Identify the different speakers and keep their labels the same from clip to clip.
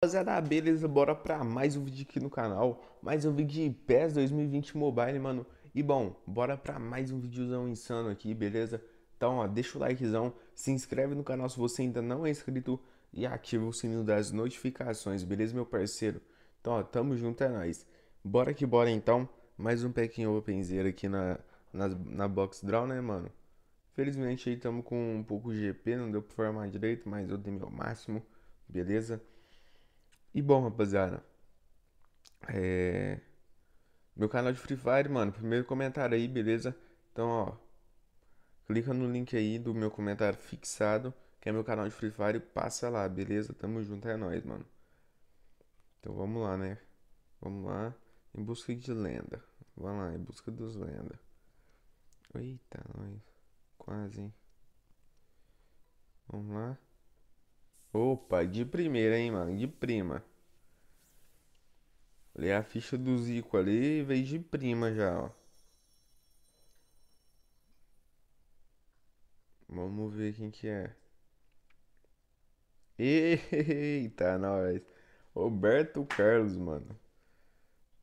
Speaker 1: Rapaziada, beleza? Bora pra mais um vídeo aqui no canal, mais um vídeo de PES 2020 Mobile, mano. E bom, bora pra mais um videozão insano aqui, beleza? Então, ó, deixa o likezão, se inscreve no canal se você ainda não é inscrito e ativa o sininho das notificações, beleza, meu parceiro? Então, ó, tamo junto, é nóis. Bora que bora, então. Mais um pequinho openzeiro aqui na, na, na box draw, né, mano? Felizmente aí tamo com um pouco GP, não deu pra formar direito, mas eu dei meu máximo, Beleza? E bom, rapaziada. É... Meu canal de Free Fire, mano. Primeiro comentário aí, beleza? Então, ó. Clica no link aí do meu comentário fixado, que é meu canal de Free Fire. Passa lá, beleza? Tamo junto, é nóis, mano. Então vamos lá, né? Vamos lá. Em busca de lenda. Vamos lá, em busca dos lendas. Eita, nós. Quase, hein? Vamos lá. Opa, de primeira, hein, mano? De prima. Olhei a ficha do Zico ali e veio de prima já, ó. Vamos ver quem que é. Eita, nós. Roberto Carlos, mano.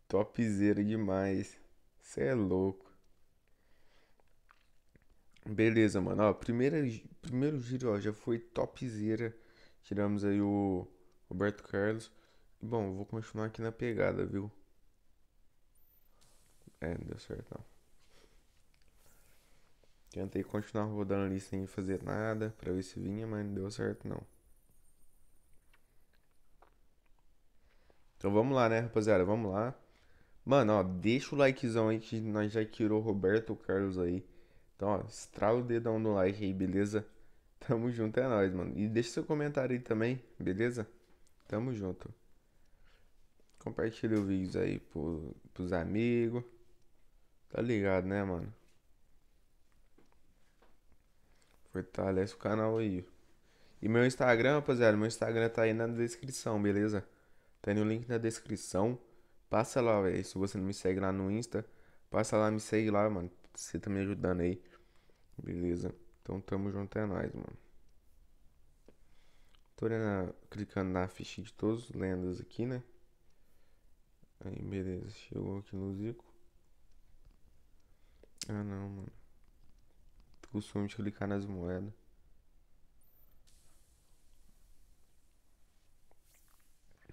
Speaker 1: Topzera demais. Você é louco. Beleza, mano. Ó, primeira, primeiro giro ó, já foi topzera Tiramos aí o Roberto Carlos. E, bom, vou continuar aqui na pegada, viu? É, não deu certo não. Tentei continuar rodando ali sem fazer nada pra ver se vinha, mas não deu certo não. Então vamos lá, né, rapaziada? Vamos lá. Mano, ó, deixa o likezão aí que nós já tirou o Roberto Carlos aí. Então, ó, estrala o dedão no like aí, beleza? Tamo junto, é nóis, mano. E deixa seu comentário aí também, beleza? Tamo junto. Compartilha o vídeo aí pro, pros amigos. Tá ligado, né, mano? Fortalece o canal aí. E meu Instagram, rapaziada, meu Instagram tá aí na descrição, beleza? Tá aí no link na descrição. Passa lá, velho. Se você não me segue lá no Insta, passa lá, me segue lá, mano. Você tá me ajudando aí. Beleza? Então tamo junto é nóis, mano. Tô olhando, clicando na ficha de todos os lendas aqui, né? Aí, beleza. Chegou aqui no Zico. Ah, não, mano. Tô com de clicar nas moedas.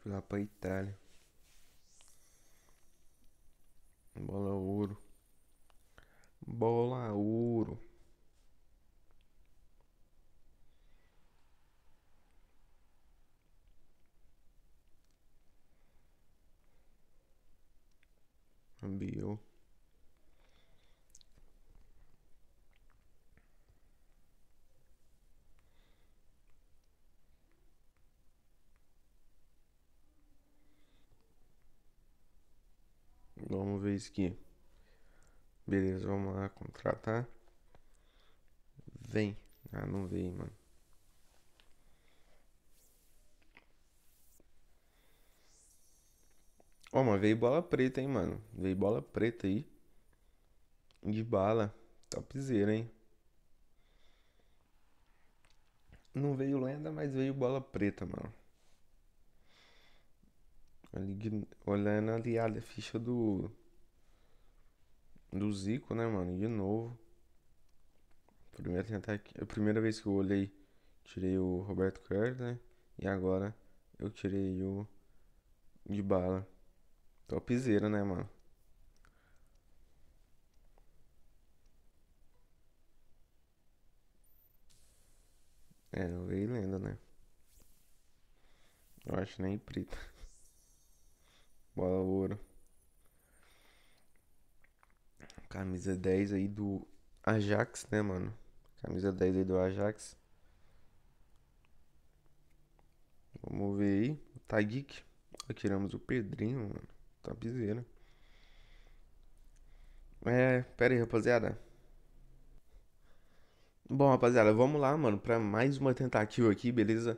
Speaker 1: Fui lá pra Itália. Bola ouro. Bola ouro. vamos ver isso aqui. Beleza, vamos lá, contratar. Vem. Ah, não veio, mano. Ó, oh, mas veio bola preta, hein, mano. Veio bola preta aí. De bala. Topzera, hein. Não veio lenda, mas veio bola preta, mano. Ali, olhando ali a ficha do. Do Zico, né, mano? De novo. Primeiro tentativa, a primeira vez que eu olhei, tirei o Roberto Kerr, né? E agora eu tirei o de bala. Topzera, né, mano? É, lei lenda, né? Eu acho nem preta. Bola ouro. Camisa 10 aí do Ajax, né, mano? Camisa 10 aí do Ajax. Vamos ver aí. Tagik. Tiramos o Pedrinho, mano. Tapizeira. É, pera aí, rapaziada. Bom, rapaziada, vamos lá, mano, pra mais uma tentativa aqui, beleza?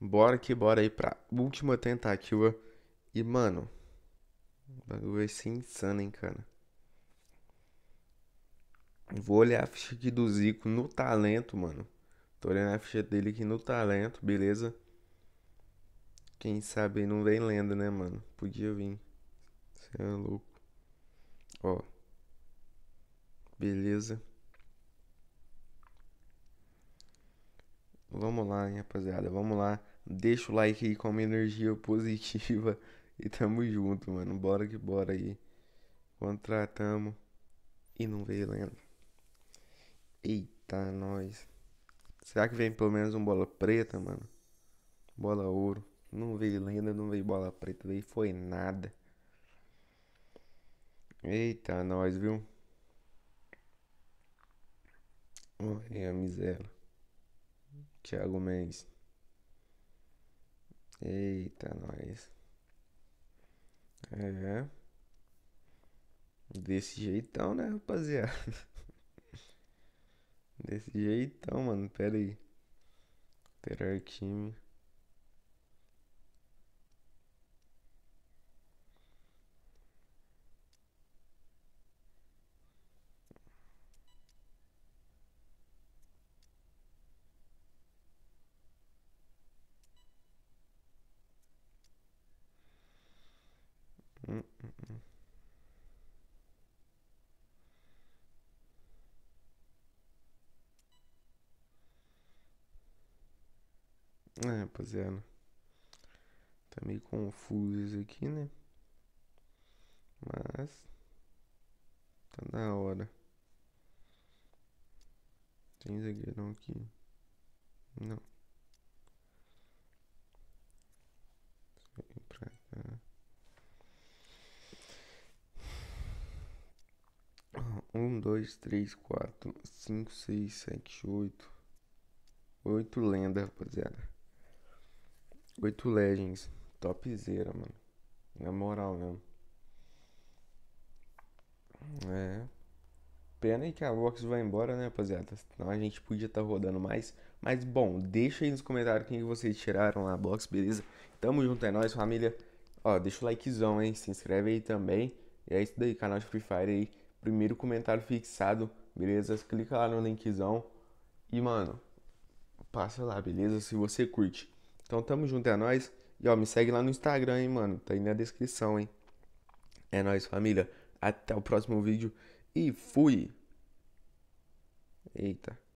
Speaker 1: Bora que bora aí pra última tentativa e, mano, o bagulho vai ser insano, hein, cara. Vou olhar a ficha aqui do Zico no talento, mano. Tô olhando a ficha dele aqui no talento, beleza? Quem sabe não vem lenda, né, mano? Podia vir. Você é louco. Ó. Beleza. Vamos lá, hein, rapaziada. Vamos lá. Deixa o like aí com uma energia positiva. E tamo junto, mano. Bora que bora aí. Contratamos e não veio lendo. Eita, nós. Será que vem pelo menos um bola preta, mano? Bola ouro. Não veio lenda, não veio bola preta. Daí foi nada. Eita, nós, viu? Olha é a miséria. Thiago Mendes. Eita, nós. É. Desse jeitão, né, rapaziada? Desse jeitão, mano. Pera aí. Alterar time. Hum, hum, hum. É, rapaziada. Tá meio confuso isso aqui, né? Mas. Tá na hora. Tem zagueirão aqui. Não. 2, 3, 4, 5, 6, 7, 8. 8 lendas, rapaziada. 8 legends. Topzera, mano. Na moral mesmo. É. Pena aí que a Vox vai embora, né, rapaziada? Senão a gente podia estar tá rodando mais. Mas, bom, deixa aí nos comentários quem vocês tiraram lá, Vox, beleza? Tamo junto, é nóis, família. Ó, deixa o likezão, hein? Se inscreve aí também. E é isso daí, canal de Free Fire aí primeiro comentário fixado, beleza? Clica lá no linkzão e, mano, passa lá, beleza? Se você curte. Então tamo junto, é nóis. E ó, me segue lá no Instagram, hein, mano. Tá aí na descrição, hein. É nóis, família. Até o próximo vídeo e fui! Eita.